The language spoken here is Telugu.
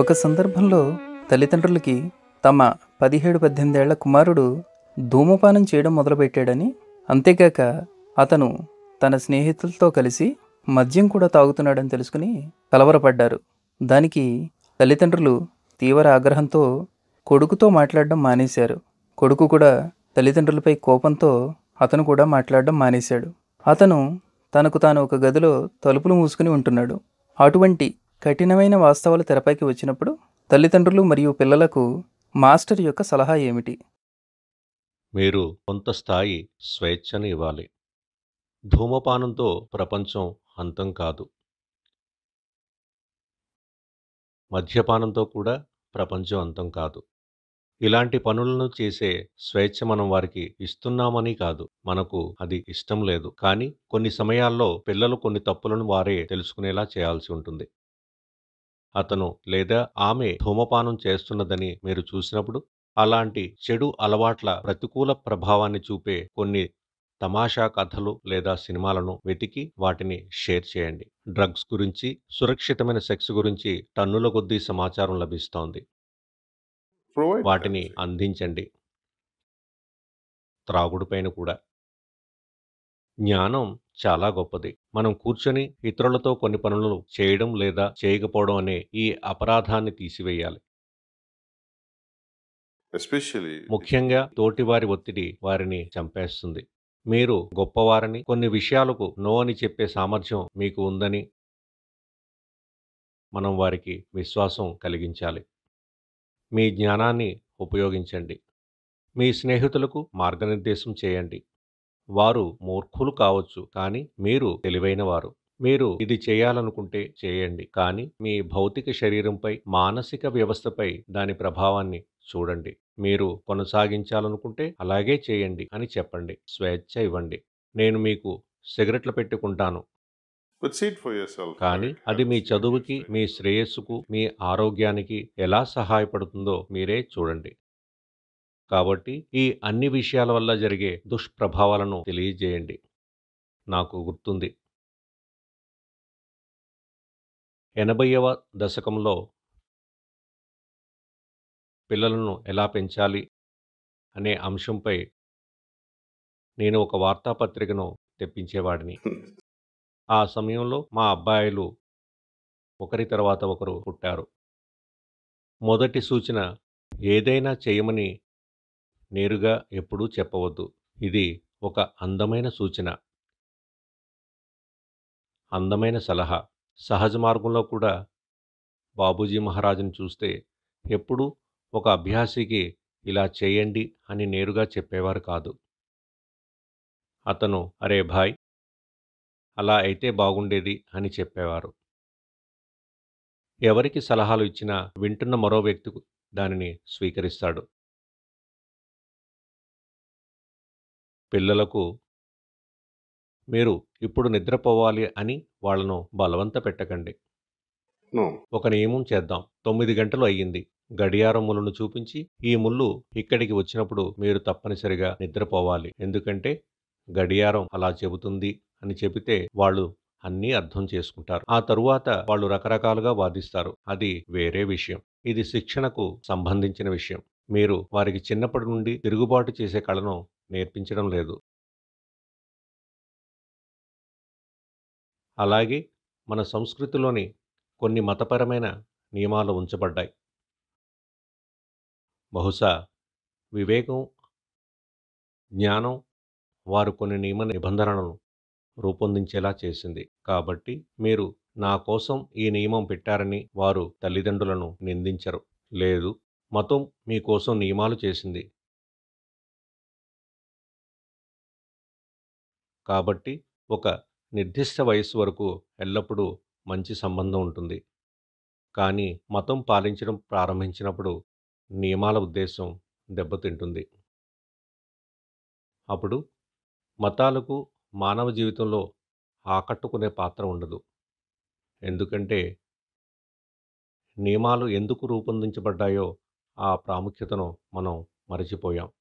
ఒక సందర్భంలో తల్లిదండ్రులకి తమ పదిహేడు పద్దెనిమిది ఏళ్ల కుమారుడు ధూమపానం చేయడం మొదలుపెట్టాడని అంతేకాక అతను తన స్నేహితులతో కలిసి మద్యం కూడా తాగుతున్నాడని తెలుసుకుని కలవరపడ్డారు దానికి తల్లిదండ్రులు తీవ్ర ఆగ్రహంతో కొడుకుతో మాట్లాడడం మానేశారు కొడుకు కూడా తల్లిదండ్రులపై కోపంతో అతను కూడా మాట్లాడడం మానేశాడు అతను తనకు తాను ఒక గదిలో తలుపులు మూసుకుని ఉంటున్నాడు అటువంటి కఠినమైన వాస్తవాలు తెరపైకి వచ్చినప్పుడు తల్లిదండ్రులు మరియు పిల్లలకు మాస్టర్ యొక్క సలహా ఏమిటి మీరు కొంత స్థాయి స్వేచ్ఛను ఇవ్వాలి ధూమపానంతో ప్రపంచం అంతం కాదు మద్యపానంతో కూడా ప్రపంచం అంతం కాదు ఇలాంటి పనులను చేసే స్వేచ్ఛ మనం వారికి ఇస్తున్నామని కాదు మనకు అది ఇష్టం లేదు కానీ కొన్ని సమయాల్లో పిల్లలు కొన్ని తప్పులను వారే తెలుసుకునేలా చేయాల్సి ఉంటుంది అతను లేదా ఆమె ధూమపానం చేస్తున్నదని మీరు చూసినప్పుడు అలాంటి చెడు అలవాట్ల ప్రతికూల ప్రభావాన్ని చూపే కొన్ని తమాషా కథలు లేదా సినిమాలను వెతికి వాటిని షేర్ చేయండి డ్రగ్స్ గురించి సురక్షితమైన సెక్స్ గురించి టన్నుల కొద్దీ సమాచారం లభిస్తోంది వాటిని అందించండి త్రాగుడుపైన కూడా జ్ఞానం చాలా గొప్పది మనం కూర్చొని ఇతరులతో కొన్ని పనులను చేయడం లేదా చేయకపోవడం అనే ఈ అపరాధాన్ని తీసివేయాలి Especially, ముఖ్యంగా తోటివారి ఒత్తిడి వారిని చంపేస్తుంది మీరు గొప్పవారని కొన్ని విషయాలకు నో అని చెప్పే సామర్థ్యం మీకు ఉందని మనం వారికి విశ్వాసం కలిగించాలి మీ జ్ఞానాన్ని ఉపయోగించండి మీ స్నేహితులకు మార్గనిర్దేశం చేయండి వారు మూర్ఖులు కావచ్చు కానీ మీరు తెలివైన వారు మీరు ఇది చేయాలనుకుంటే చేయండి కానీ మీ భౌతిక శరీరంపై మానసిక వ్యవస్థపై దాని ప్రభావాన్ని చూడండి మీరు కొనసాగించాలనుకుంటే అలాగే చేయండి అని చెప్పండి స్వేచ్ఛ ఇవ్వండి నేను మీకు సిగరెట్లు పెట్టుకుంటాను కానీ అది మీ చదువుకి మీ శ్రేయస్సుకు మీ ఆరోగ్యానికి ఎలా సహాయపడుతుందో మీరే చూడండి కాబట్టి ఈ అన్ని విషయాల వల్ల జరిగే దుష్ప్రభావాలను తెలియజేయండి నాకు గుర్తుంది ఎనభైవ దశకంలో పిల్లలను ఎలా పెంచాలి అనే అంశంపై నేను ఒక వార్తాపత్రికను తెప్పించేవాడిని ఆ సమయంలో మా అబ్బాయిలు ఒకరి తర్వాత ఒకరు పుట్టారు మొదటి సూచన ఏదైనా చేయమని నేరుగా ఎప్పుడూ చెప్పవద్దు ఇది ఒక అందమైన సూచన అందమైన సలహా సహజ మార్గంలో కూడా బాబూజీ మహారాజుని చూస్తే ఎప్పుడూ ఒక అభ్యాసికి ఇలా చేయండి అని నేరుగా చెప్పేవారు కాదు అతను అరే భాయ్ అలా అయితే బాగుండేది అని చెప్పేవారు ఎవరికి సలహాలు ఇచ్చినా వింటున్న మరో వ్యక్తి దానిని స్వీకరిస్తాడు పిల్లలకు మీరు ఇప్పుడు నిద్రపోవాలి అని వాళ్లను బలవంత పెట్టకండి ఒక నియమం చేద్దాం తొమ్మిది గంటలు అయ్యింది గడియారం ముళ్ళను చూపించి ఈ ముళ్ళు ఇక్కడికి వచ్చినప్పుడు మీరు తప్పనిసరిగా నిద్రపోవాలి ఎందుకంటే గడియారం అలా చెబుతుంది అని చెబితే వాళ్ళు అన్నీ అర్థం చేసుకుంటారు ఆ తరువాత వాళ్ళు రకరకాలుగా వాదిస్తారు అది వేరే విషయం ఇది శిక్షణకు సంబంధించిన విషయం మీరు వారికి చిన్నప్పటి నుండి తిరుగుబాటు చేసే కళను నేర్పించడం లేదు అలాగే మన సంస్కృతిలోని కొన్ని మతపరమైన నియమాలు ఉంచబడ్డాయి బహుశా వివేకం జ్ఞానం వారు కొన్ని నియమ నిబంధనలను రూపొందించేలా చేసింది కాబట్టి మీరు నా కోసం ఈ నియమం పెట్టారని వారు తల్లిదండ్రులను నిందించరు లేదు మతం మీకోసం నియమాలు చేసింది కాబట్టి ఒక నిర్దిష్ట వయస్సు వరకు ఎల్లప్పుడూ మంచి సంబంధం ఉంటుంది కానీ మతం పాలించడం ప్రారంభించినప్పుడు నియమాల ఉద్దేశం దెబ్బతింటుంది అప్పుడు మతాలకు మానవ జీవితంలో ఆకట్టుకునే పాత్ర ఉండదు ఎందుకంటే నియమాలు ఎందుకు రూపొందించబడ్డాయో ఆ ప్రాముఖ్యతను మనం మరచిపోయాం